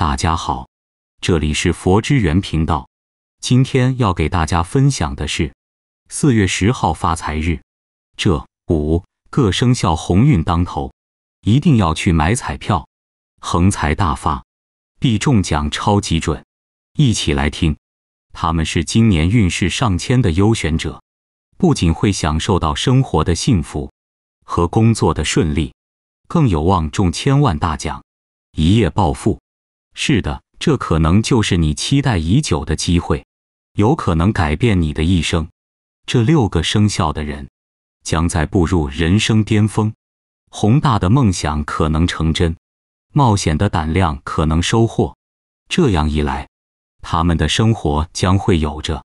大家好，这里是佛之源频道。今天要给大家分享的是四月十号发财日，这五个生肖鸿运当头，一定要去买彩票，横财大发，必中奖，超级准。一起来听，他们是今年运势上千的优选者，不仅会享受到生活的幸福和工作的顺利，更有望中千万大奖，一夜暴富。是的，这可能就是你期待已久的机会，有可能改变你的一生。这六个生肖的人，将在步入人生巅峰，宏大的梦想可能成真，冒险的胆量可能收获。这样一来，他们的生活将会有着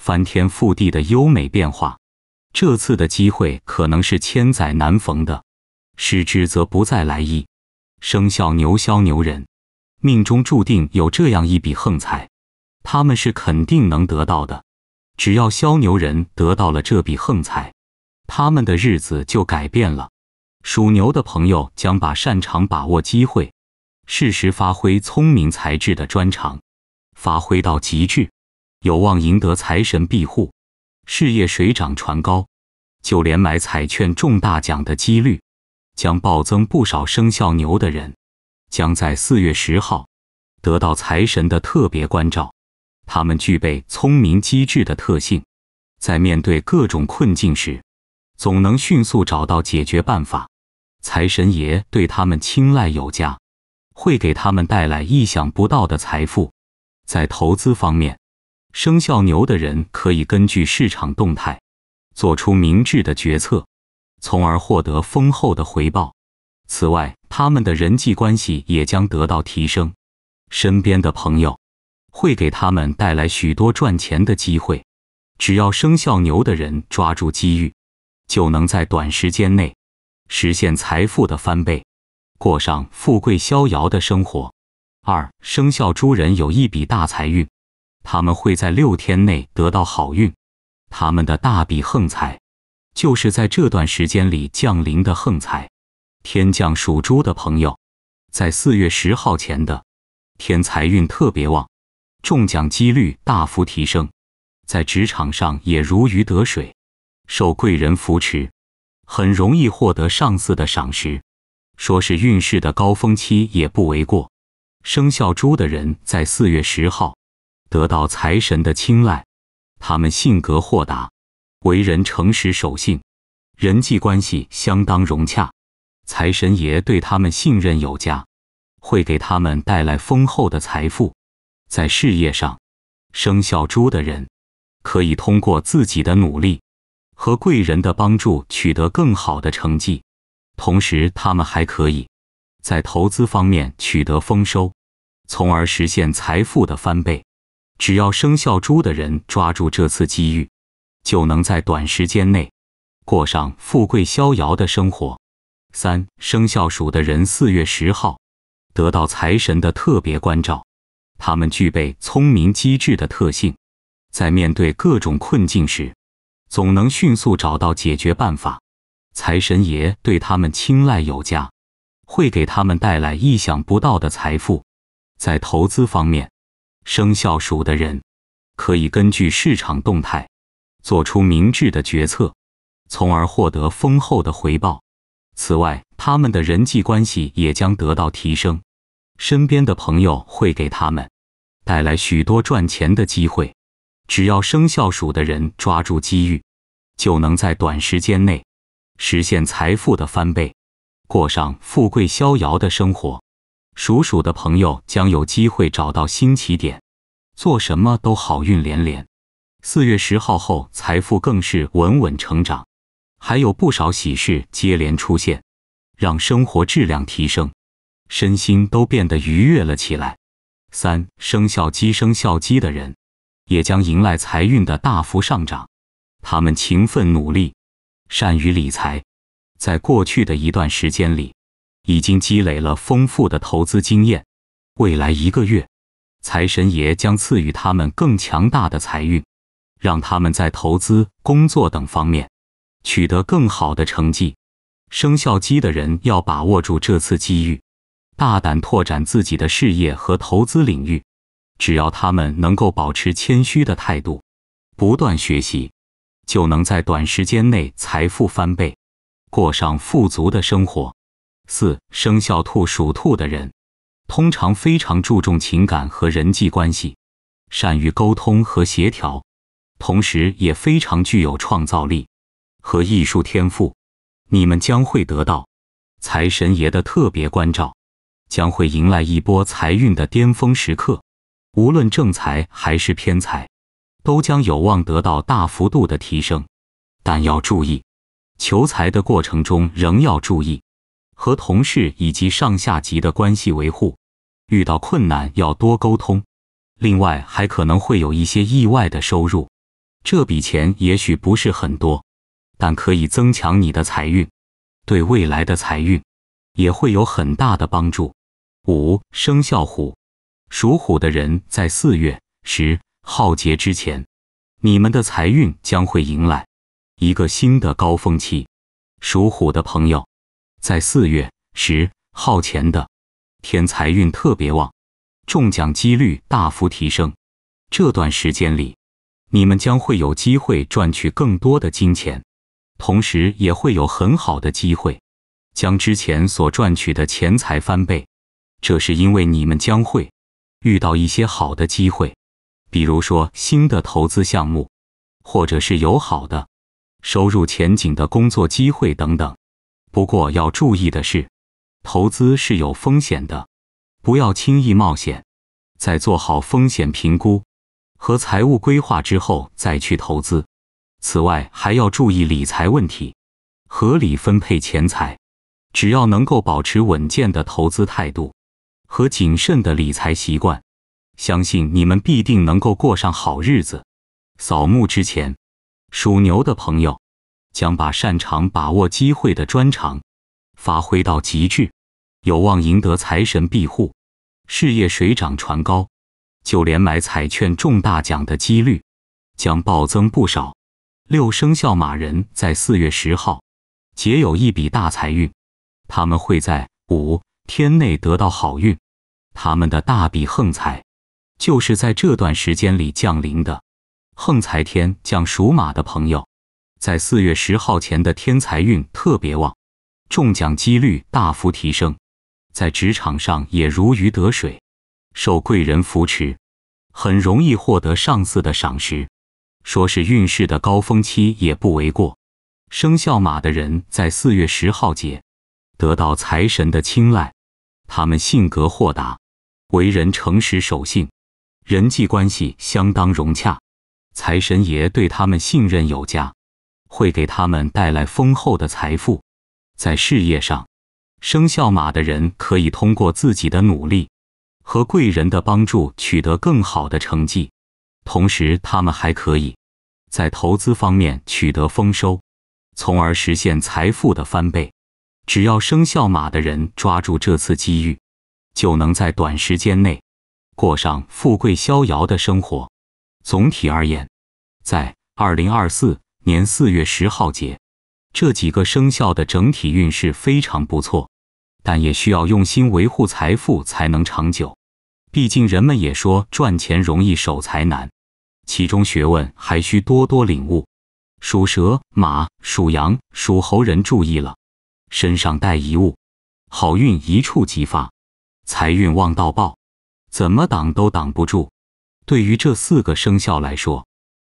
翻天覆地的优美变化。这次的机会可能是千载难逢的，失之则不再来意。生肖牛肖牛人。命中注定有这样一笔横财，他们是肯定能得到的。只要肖牛人得到了这笔横财，他们的日子就改变了。属牛的朋友将把擅长把握机会、适时发挥聪明才智的专长发挥到极致，有望赢得财神庇护，事业水涨船高。就连买彩券中大奖的几率将暴增不少。生肖牛的人。将在四月十号，得到财神的特别关照。他们具备聪明机智的特性，在面对各种困境时，总能迅速找到解决办法。财神爷对他们青睐有加，会给他们带来意想不到的财富。在投资方面，生肖牛的人可以根据市场动态，做出明智的决策，从而获得丰厚的回报。此外，他们的人际关系也将得到提升，身边的朋友会给他们带来许多赚钱的机会。只要生肖牛的人抓住机遇，就能在短时间内实现财富的翻倍，过上富贵逍遥的生活。二生肖猪人有一笔大财运，他们会在六天内得到好运，他们的大笔横财就是在这段时间里降临的横财。天降属猪的朋友，在四月十号前的天财运特别旺，中奖几率大幅提升，在职场上也如鱼得水，受贵人扶持，很容易获得上司的赏识，说是运势的高峰期也不为过。生肖猪的人在四月十号得到财神的青睐，他们性格豁达，为人诚实守信，人际关系相当融洽。财神爷对他们信任有加，会给他们带来丰厚的财富。在事业上，生肖猪的人可以通过自己的努力和贵人的帮助取得更好的成绩。同时，他们还可以在投资方面取得丰收，从而实现财富的翻倍。只要生肖猪的人抓住这次机遇，就能在短时间内过上富贵逍遥的生活。三生肖鼠的人，四月十号得到财神的特别关照。他们具备聪明机智的特性，在面对各种困境时，总能迅速找到解决办法。财神爷对他们青睐有加，会给他们带来意想不到的财富。在投资方面，生肖鼠的人可以根据市场动态，做出明智的决策，从而获得丰厚的回报。此外，他们的人际关系也将得到提升，身边的朋友会给他们带来许多赚钱的机会。只要生肖鼠的人抓住机遇，就能在短时间内实现财富的翻倍，过上富贵逍遥的生活。属鼠的朋友将有机会找到新起点，做什么都好运连连。四月十号后，财富更是稳稳成长。还有不少喜事接连出现，让生活质量提升，身心都变得愉悦了起来。三生肖鸡生肖鸡的人，也将迎来财运的大幅上涨。他们勤奋努力，善于理财，在过去的一段时间里，已经积累了丰富的投资经验。未来一个月，财神爷将赐予他们更强大的财运，让他们在投资、工作等方面。取得更好的成绩，生肖鸡的人要把握住这次机遇，大胆拓展自己的事业和投资领域。只要他们能够保持谦虚的态度，不断学习，就能在短时间内财富翻倍，过上富足的生活。四生肖兔属兔的人通常非常注重情感和人际关系，善于沟通和协调，同时也非常具有创造力。和艺术天赋，你们将会得到财神爷的特别关照，将会迎来一波财运的巅峰时刻。无论正财还是偏财，都将有望得到大幅度的提升。但要注意，求财的过程中仍要注意和同事以及上下级的关系维护。遇到困难要多沟通。另外，还可能会有一些意外的收入。这笔钱也许不是很多。但可以增强你的财运，对未来的财运也会有很大的帮助。五生肖虎，属虎的人在四月十号节之前，你们的财运将会迎来一个新的高峰期。属虎的朋友，在四月十号前的天财运特别旺，中奖几率大幅提升。这段时间里，你们将会有机会赚取更多的金钱。同时也会有很好的机会，将之前所赚取的钱财翻倍。这是因为你们将会遇到一些好的机会，比如说新的投资项目，或者是有好的收入前景的工作机会等等。不过要注意的是，投资是有风险的，不要轻易冒险，在做好风险评估和财务规划之后再去投资。此外，还要注意理财问题，合理分配钱财。只要能够保持稳健的投资态度和谨慎的理财习惯，相信你们必定能够过上好日子。扫墓之前，属牛的朋友将把擅长把握机会的专长发挥到极致，有望赢得财神庇护，事业水涨船高，就连买彩券中大奖的几率将暴增不少。六生肖马人在四月十号，皆有一笔大财运，他们会在五天内得到好运，他们的大笔横财，就是在这段时间里降临的。横财天降，属马的朋友，在四月十号前的天财运特别旺，中奖几率大幅提升，在职场上也如鱼得水，受贵人扶持，很容易获得上司的赏识。说是运势的高峰期也不为过。生肖马的人在四月十号节，得到财神的青睐。他们性格豁达，为人诚实守信，人际关系相当融洽。财神爷对他们信任有加，会给他们带来丰厚的财富。在事业上，生肖马的人可以通过自己的努力和贵人的帮助，取得更好的成绩。同时，他们还可以在投资方面取得丰收，从而实现财富的翻倍。只要生肖马的人抓住这次机遇，就能在短时间内过上富贵逍遥的生活。总体而言，在2024年4月10号节，这几个生肖的整体运势非常不错，但也需要用心维护财富才能长久。毕竟人们也说赚钱容易守财难，其中学问还需多多领悟。属蛇、马、属羊、属猴人注意了，身上带一物，好运一触即发，财运旺到爆，怎么挡都挡不住。对于这四个生肖来说，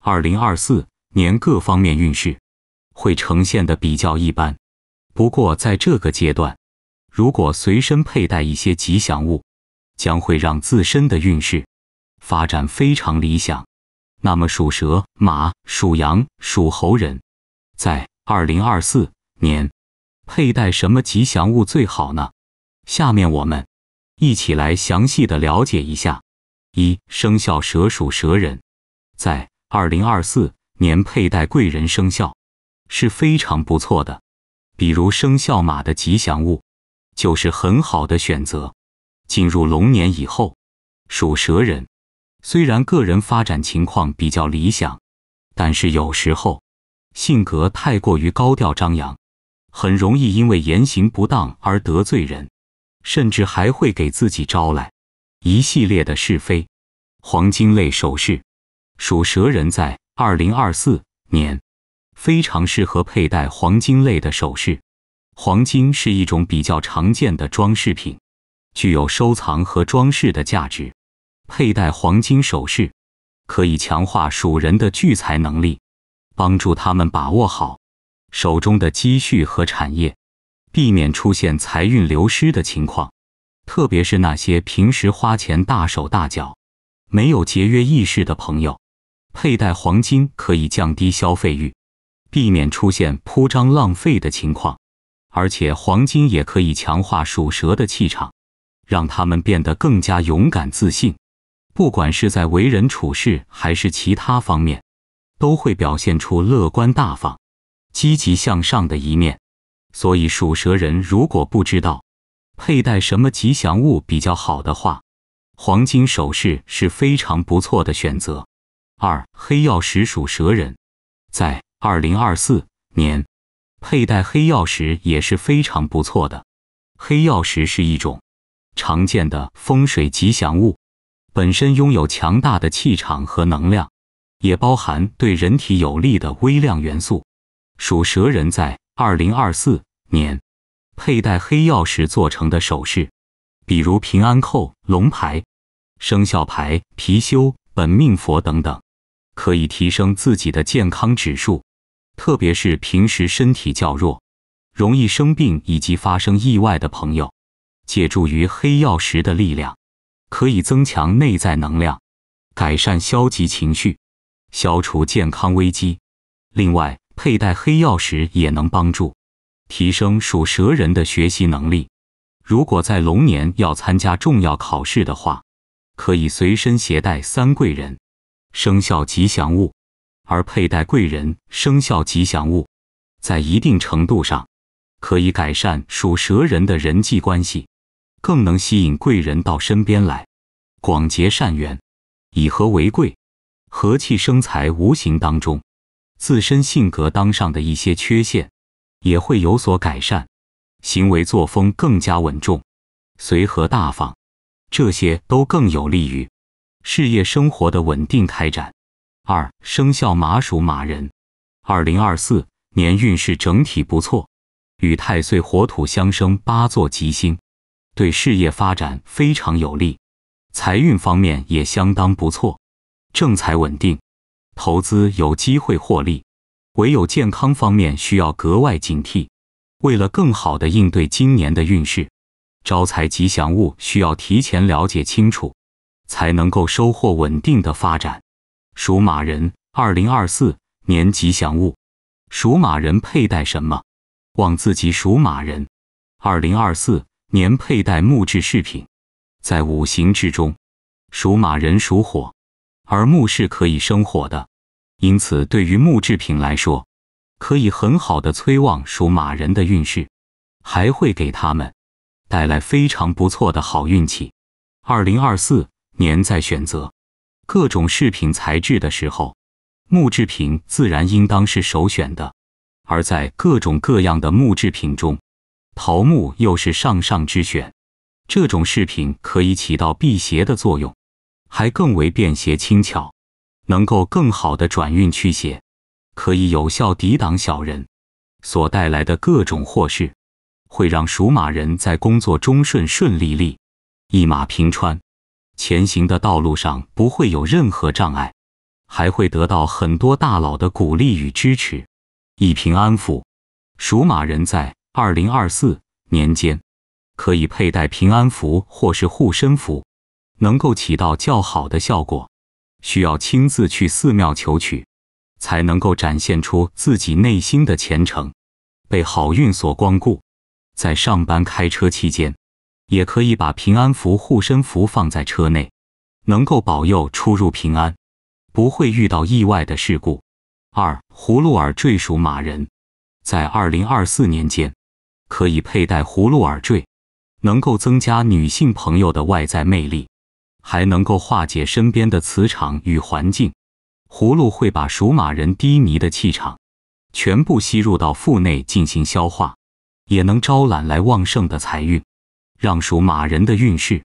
二零二四年各方面运势会呈现的比较一般。不过在这个阶段，如果随身佩戴一些吉祥物。将会让自身的运势发展非常理想。那么，属蛇、马、属羊、属猴人，在二零二四年佩戴什么吉祥物最好呢？下面我们一起来详细的了解一下。一、生肖蛇属蛇人在二零二四年佩戴贵人生肖是非常不错的，比如生肖马的吉祥物就是很好的选择。进入龙年以后，属蛇人虽然个人发展情况比较理想，但是有时候性格太过于高调张扬，很容易因为言行不当而得罪人，甚至还会给自己招来一系列的是非。黄金类首饰，属蛇人在二零二四年非常适合佩戴黄金类的首饰。黄金是一种比较常见的装饰品。具有收藏和装饰的价值，佩戴黄金首饰可以强化属人的聚财能力，帮助他们把握好手中的积蓄和产业，避免出现财运流失的情况。特别是那些平时花钱大手大脚、没有节约意识的朋友，佩戴黄金可以降低消费欲，避免出现铺张浪费的情况。而且，黄金也可以强化属蛇的气场。让他们变得更加勇敢自信，不管是在为人处事还是其他方面，都会表现出乐观大方、积极向上的一面。所以属蛇人如果不知道佩戴什么吉祥物比较好的话，黄金首饰是非常不错的选择。二黑曜石属蛇人在二零二四年佩戴黑曜石也是非常不错的。黑曜石是一种。常见的风水吉祥物，本身拥有强大的气场和能量，也包含对人体有利的微量元素。属蛇人在二零二四年佩戴黑曜石做成的首饰，比如平安扣、龙牌、生肖牌、貔貅、本命佛等等，可以提升自己的健康指数，特别是平时身体较弱、容易生病以及发生意外的朋友。借助于黑曜石的力量，可以增强内在能量，改善消极情绪，消除健康危机。另外，佩戴黑曜石也能帮助提升属蛇人的学习能力。如果在龙年要参加重要考试的话，可以随身携带三贵人生肖吉祥物。而佩戴贵人生肖吉祥物，在一定程度上可以改善属蛇人的人际关系。更能吸引贵人到身边来，广结善缘，以和为贵，和气生财。无形当中，自身性格当上的一些缺陷也会有所改善，行为作风更加稳重、随和、大方，这些都更有利于事业生活的稳定开展。二生肖马属马人，二零二四年运势整体不错，与太岁火土相生，八座吉星。对事业发展非常有利，财运方面也相当不错，正财稳定，投资有机会获利。唯有健康方面需要格外警惕。为了更好的应对今年的运势，招财吉祥物需要提前了解清楚，才能够收获稳定的发展。属马人，二零二四年吉祥物，属马人佩戴什么？望自己属马人，二零二四。年佩戴木质饰品，在五行之中，属马人属火，而木是可以生火的，因此对于木制品来说，可以很好的催旺属马人的运势，还会给他们带来非常不错的好运气。二零二四年在选择各种饰品材质的时候，木制品自然应当是首选的，而在各种各样的木制品中。桃木又是上上之选，这种饰品可以起到辟邪的作用，还更为便携轻巧，能够更好的转运驱邪，可以有效抵挡小人所带来的各种祸事，会让属马人在工作中顺顺利利，一马平川，前行的道路上不会有任何障碍，还会得到很多大佬的鼓励与支持，一平安抚。属马人在。二零二四年间，可以佩戴平安符或是护身符，能够起到较好的效果。需要亲自去寺庙求取，才能够展现出自己内心的虔诚，被好运所光顾。在上班开车期间，也可以把平安符、护身符放在车内，能够保佑出入平安，不会遇到意外的事故。二、葫芦耳坠属马人，在二零二四年间。可以佩戴葫芦耳坠，能够增加女性朋友的外在魅力，还能够化解身边的磁场与环境。葫芦会把属马人低迷的气场全部吸入到腹内进行消化，也能招揽来旺盛的财运，让属马人的运势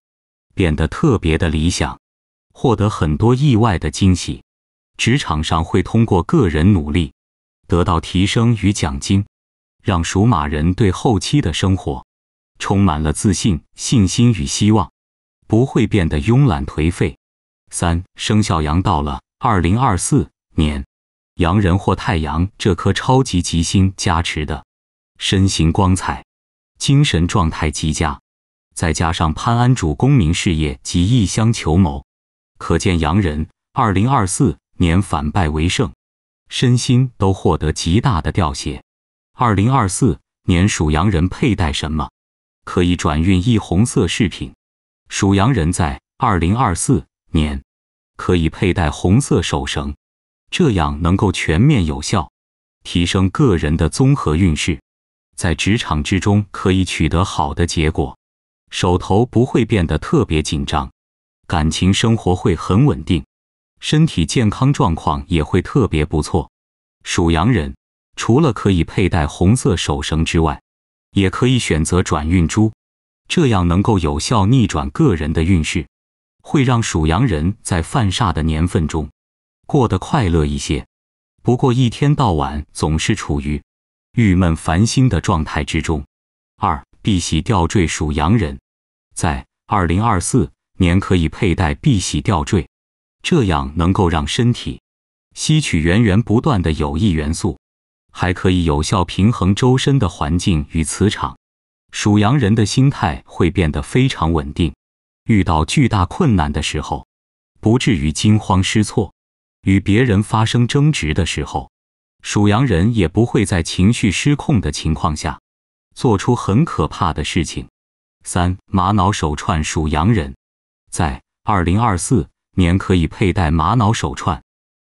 变得特别的理想，获得很多意外的惊喜。职场上会通过个人努力得到提升与奖金。让属马人对后期的生活充满了自信、信心与希望，不会变得慵懒颓废。三生肖羊到了二零二四年，羊人或太阳这颗超级吉星加持的身形光彩，精神状态极佳。再加上潘安主功名事业及异乡求谋，可见羊人二零二四年反败为胜，身心都获得极大的调谐。二零二四年属羊人佩戴什么可以转运？一红色饰品。属羊人在二零二四年可以佩戴红色手绳，这样能够全面有效提升个人的综合运势，在职场之中可以取得好的结果，手头不会变得特别紧张，感情生活会很稳定，身体健康状况也会特别不错。属羊人。除了可以佩戴红色手绳之外，也可以选择转运珠，这样能够有效逆转个人的运势，会让属羊人在犯煞的年份中过得快乐一些。不过一天到晚总是处于郁闷烦心的状态之中。二，碧玺吊坠属羊人在二零二四年可以佩戴碧玺吊坠，这样能够让身体吸取源源不断的有益元素。还可以有效平衡周身的环境与磁场，属羊人的心态会变得非常稳定。遇到巨大困难的时候，不至于惊慌失措；与别人发生争执的时候，属羊人也不会在情绪失控的情况下做出很可怕的事情。三、玛瑙手串属羊人在二零二四年可以佩戴玛瑙手串，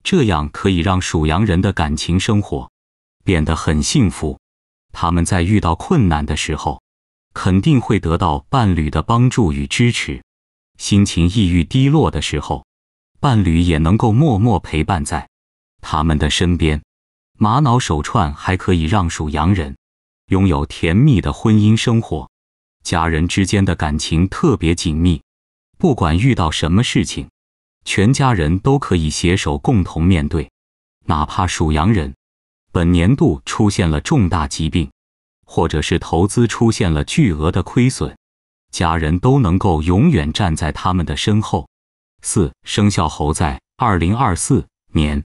这样可以让属羊人的感情生活。变得很幸福，他们在遇到困难的时候，肯定会得到伴侣的帮助与支持；心情抑郁低落的时候，伴侣也能够默默陪伴在他们的身边。玛瑙手串还可以让属羊人拥有甜蜜的婚姻生活，家人之间的感情特别紧密。不管遇到什么事情，全家人都可以携手共同面对，哪怕属羊人。本年度出现了重大疾病，或者是投资出现了巨额的亏损，家人都能够永远站在他们的身后。四生肖猴在二零二四年，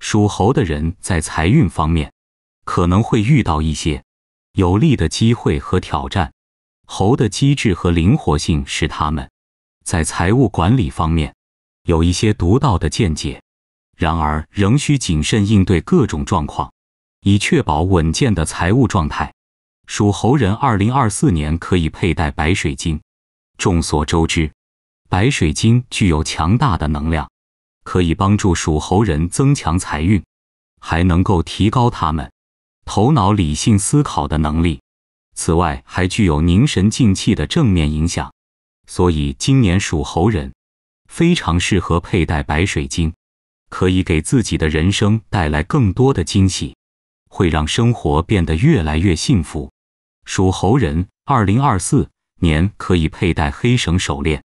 属猴的人在财运方面可能会遇到一些有利的机会和挑战。猴的机智和灵活性使他们在财务管理方面有一些独到的见解，然而仍需谨慎应对各种状况。以确保稳健的财务状态。属猴人二零二四年可以佩戴白水晶。众所周知，白水晶具有强大的能量，可以帮助属猴人增强财运，还能够提高他们头脑理性思考的能力。此外，还具有凝神静气的正面影响。所以，今年属猴人非常适合佩戴白水晶，可以给自己的人生带来更多的惊喜。会让生活变得越来越幸福。属猴人，二零二四年可以佩戴黑绳手链。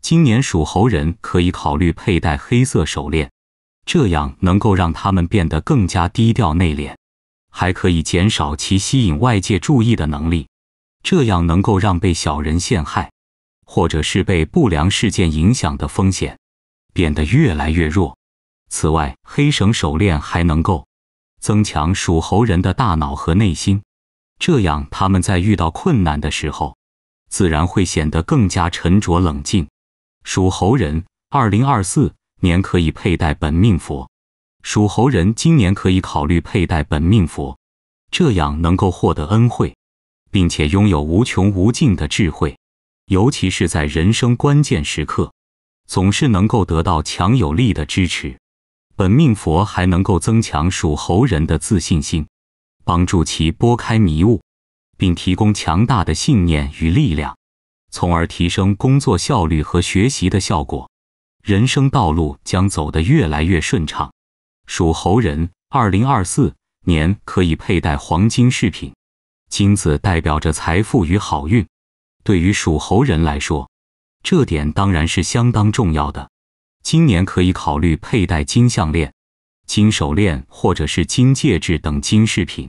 今年属猴人可以考虑佩戴黑色手链，这样能够让他们变得更加低调内敛，还可以减少其吸引外界注意的能力。这样能够让被小人陷害，或者是被不良事件影响的风险变得越来越弱。此外，黑绳手链还能够。增强属猴人的大脑和内心，这样他们在遇到困难的时候，自然会显得更加沉着冷静。属猴人二零二四年可以佩戴本命佛，属猴人今年可以考虑佩戴本命佛，这样能够获得恩惠，并且拥有无穷无尽的智慧，尤其是在人生关键时刻，总是能够得到强有力的支持。本命佛还能够增强属猴人的自信心，帮助其拨开迷雾，并提供强大的信念与力量，从而提升工作效率和学习的效果。人生道路将走得越来越顺畅。属猴人，二零二四年可以佩戴黄金饰品，金子代表着财富与好运，对于属猴人来说，这点当然是相当重要的。今年可以考虑佩戴金项链、金手链或者是金戒指等金饰品。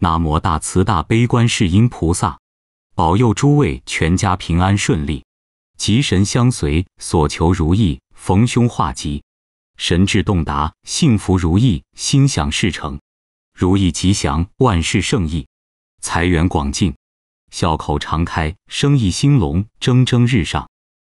南无大慈大悲观世音菩萨，保佑诸位全家平安顺利，吉神相随，所求如意，逢凶化吉，神智洞达，幸福如意，心想事成，如意吉祥，万事胜意，财源广进，笑口常开，生意兴隆，蒸蒸日上。